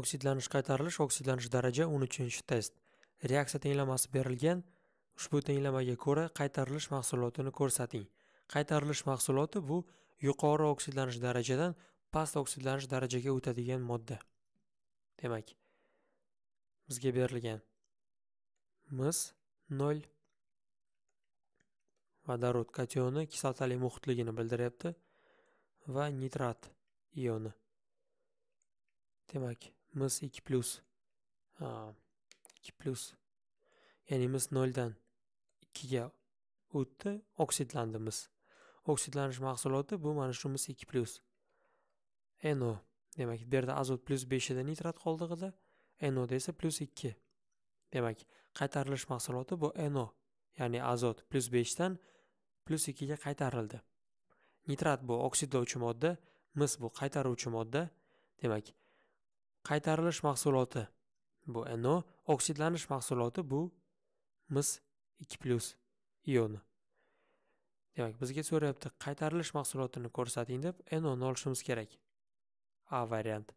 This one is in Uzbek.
oksidlanish qaytarilish oksidlanish daraja 13 test reaksiya tenglamasi berilgan ushbu tenglamaga ko'ra qaytarilish mahsulotini ko'rsating qaytarilish mahsuloti bu yuqori oksidlanish darajadan past oksidlanish darajaga o'tadigan modda demak bizga berilgan mis 0 vodorod kationi kislotali muhitligini bildiryapti va nitrat ioni demak mis 2 plus ha, 2 plus ya'ni biz 0 dan 2 ga o'tdi oksidlandimiz oksidlanish mahsuloti bu mana shu mis 2 plus no demak bu yerda azot plyus besh edi nitrat qoldig'ida noda esa plyus ikki demak qaytarilish mahsuloti bu no ya'ni azot plyus beshdan 2 ga qaytarildi nitrat bu oksidlovchi modda mis bu qaytaruvchi modda demak qaytarilish mahsuloti bu no oksidlanish mahsuloti bu mis ikki plyus ioni demak bizga so'rayapti qaytarilish mahsulotini ko'rsating deb ni olishimiz kerak a variant